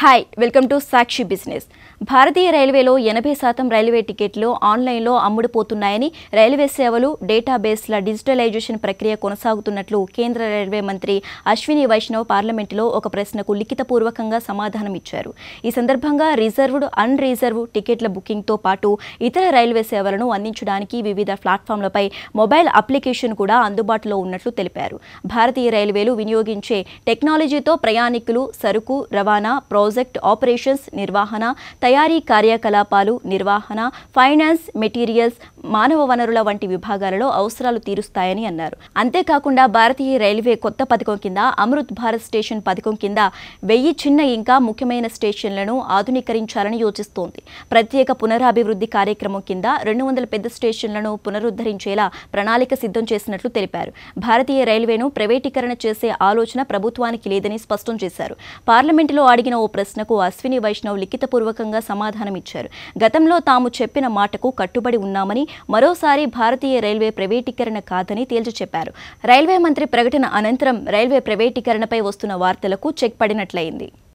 hi welcome to Sakshi business భారతీయ రైల్వేలో ఎనభై శాతం రైల్వే టికెట్లు ఆన్లైన్లో అమ్ముడుపోతున్నాయని రైల్వే సేవలు డేటాబేస్ల డిజిటలైజేషన్ ప్రక్రియ కొనసాగుతున్నట్లు కేంద్ర రైల్వే మంత్రి అశ్విని వైష్ణవ్ పార్లమెంటులో ఒక ప్రశ్నకు లిఖితపూర్వకంగా సమాధానం ఇచ్చారు ఈ సందర్భంగా రిజర్వ్డ్ అన్ రిజర్వ్ టికెట్ల బుకింగ్తో పాటు ఇతర రైల్వే సేవలను అందించడానికి వివిధ ప్లాట్ఫామ్లపై మొబైల్ అప్లికేషన్ కూడా అందుబాటులో ఉన్నట్లు తెలిపారు భారతీయ రైల్వేలు వినియోగించే టెక్నాలజీతో ప్రయాణికులు సరుకు రవాణా ప్రాజెక్ట్ ఆపరేషన్స్ నిర్వహణ తయారీ కార్యకలాపాలు నిర్వహణ ఫైనాన్స్ మెటీరియల్స్ మానవ వనరుల వంటి విభాగాలలో అవసరాలు తీరుస్తాయని అన్నారు అంతేకాకుండా భారతీయ రైల్వే కొత్త పథకం కింద అమృత్ భారత్ స్టేషన్ పథకం కింద వెయ్యి చిన్న ఇంకా ముఖ్యమైన స్టేషన్లను ఆధునీకరించాలని యోచిస్తోంది ప్రత్యేక పునరాభివృద్ధి కార్యక్రమం కింద రెండు వందల పెద్ద స్టేషన్లను పునరుద్ధరించేలా ప్రణాళిక సిద్ధం చేసినట్లు తెలిపారు భారతీయ రైల్వేను ప్రైవేటీకరణ చేసే ఆలోచన ప్రభుత్వానికి లేదని స్పష్టం చేశారు పార్లమెంటులో అడిగిన ఓ ప్రశ్నకు అశ్విని వైష్ణవ్ లిఖితపూర్వకంగా సమాధానమిచ్చారు గతంలో తాము చెప్పిన మాటకు కట్టుబడి ఉన్నామని మరోసారి భారతీయ రైల్వే ప్రైవేటీకరణ కాదని తేల్చి చెప్పారు రైల్వే మంత్రి ప్రకటన అనంతరం రైల్వే ప్రైవేటీకరణపై వస్తున్న వార్తలకు చెక్ పడినట్లయింది